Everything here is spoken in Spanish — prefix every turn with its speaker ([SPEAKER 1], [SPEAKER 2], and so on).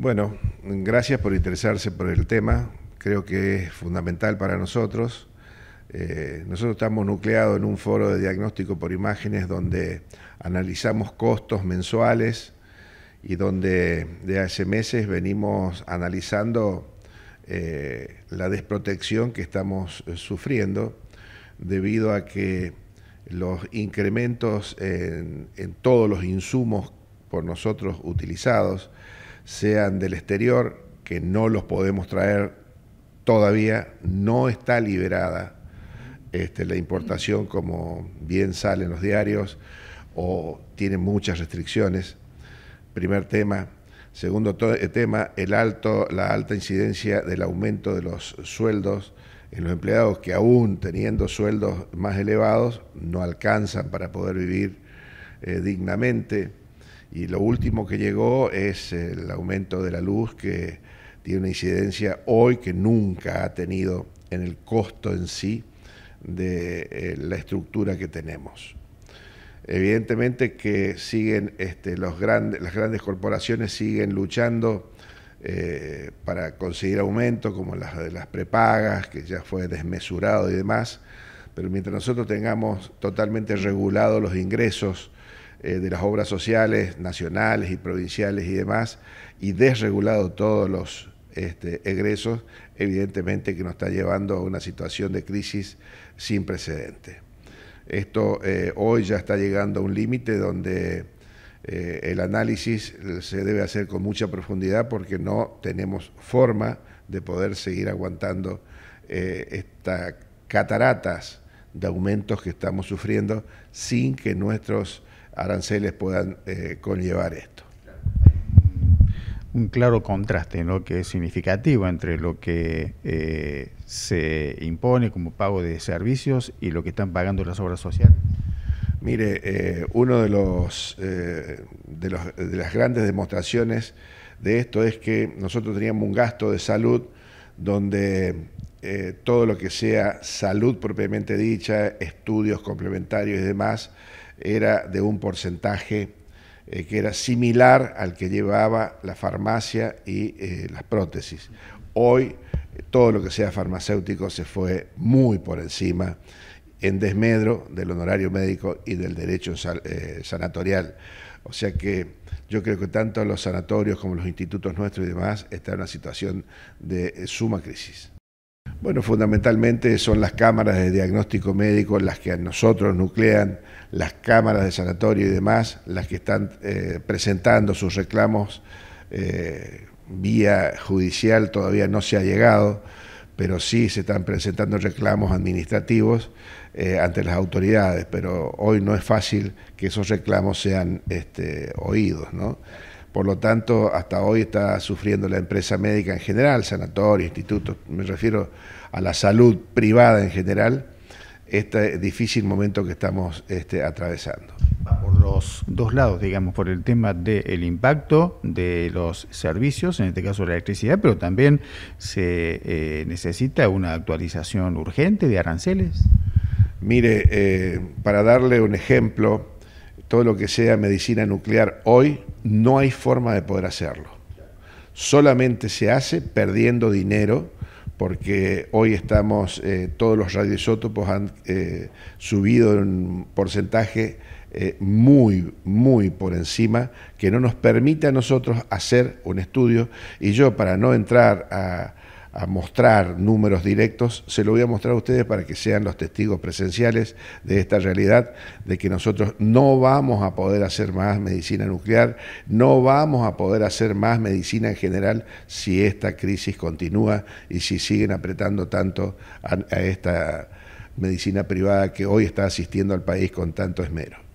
[SPEAKER 1] Bueno, gracias por interesarse por el tema. Creo que es fundamental para nosotros. Eh, nosotros estamos nucleados en un foro de diagnóstico por imágenes donde analizamos costos mensuales y donde de hace meses venimos analizando eh, la desprotección que estamos eh, sufriendo debido a que los incrementos en todos los insumos por nosotros utilizados, sean del exterior, que no los podemos traer todavía, no está liberada este, la importación como bien sale en los diarios o tiene muchas restricciones. Primer tema. Segundo eh, tema, el alto, la alta incidencia del aumento de los sueldos en los empleados que aún teniendo sueldos más elevados no alcanzan para poder vivir eh, dignamente. Y lo último que llegó es el aumento de la luz que tiene una incidencia hoy que nunca ha tenido en el costo en sí de eh, la estructura que tenemos. Evidentemente que siguen este, los grandes, las grandes corporaciones siguen luchando eh, para conseguir aumento, como las de las prepagas, que ya fue desmesurado y demás, pero mientras nosotros tengamos totalmente regulados los ingresos eh, de las obras sociales nacionales y provinciales y demás, y desregulado todos los este, egresos, evidentemente que nos está llevando a una situación de crisis sin precedente. Esto eh, hoy ya está llegando a un límite donde eh, el análisis se debe hacer con mucha profundidad porque no tenemos forma de poder seguir aguantando estas cataratas de aumentos que estamos sufriendo sin que nuestros aranceles puedan eh, conllevar esto.
[SPEAKER 2] Un claro contraste en lo que es significativo entre lo que eh, se impone como pago de servicios y lo que están pagando las obras sociales. Mire,
[SPEAKER 1] eh, uno de los, de las grandes demostraciones de esto es que nosotros teníamos un gasto de salud donde todo lo que sea salud propiamente dicha, estudios complementarios y demás, era de un porcentaje eh, que era similar al que llevaba la farmacia y eh, las prótesis. Hoy todo lo que sea farmacéutico se fue muy por encima en desmedro del honorario médico y del derecho eh, sanatorial. O sea que yo creo que tanto los sanatorios como los institutos nuestros y demás están en una situación de suma crisis. Bueno, fundamentalmente son las cámaras de diagnóstico médico las que a nosotros nuclean, las cámaras de sanatorio y demás, las que están eh, presentando sus reclamos eh, vía judicial, todavía no se ha llegado, pero sí se están presentando reclamos administrativos eh, ante las autoridades, pero hoy no es fácil que esos reclamos sean este, oídos, ¿no? Por lo tanto, hasta hoy está sufriendo la empresa médica en general, sanatorios, instituto, me refiero a la salud privada en general, este difícil momento que estamos este, atravesando.
[SPEAKER 2] Por los dos lados, digamos, por el tema del impacto de los servicios, en este caso la electricidad, pero también se eh, necesita una actualización
[SPEAKER 1] urgente de aranceles. Mire, eh, para darle un ejemplo, todo lo que sea medicina nuclear hoy, no hay forma de poder hacerlo. Solamente se hace perdiendo dinero porque hoy estamos, eh, todos los radioisótopos han eh, subido en un porcentaje eh, muy, muy por encima, que no nos permite a nosotros hacer un estudio. Y yo, para no entrar a, a mostrar números directos, se lo voy a mostrar a ustedes para que sean los testigos presenciales de esta realidad, de que nosotros no vamos a poder hacer más medicina nuclear, no vamos a poder hacer más medicina en general si esta crisis continúa y si siguen apretando tanto a, esta medicina privada que hoy está asistiendo al país con tanto esmero.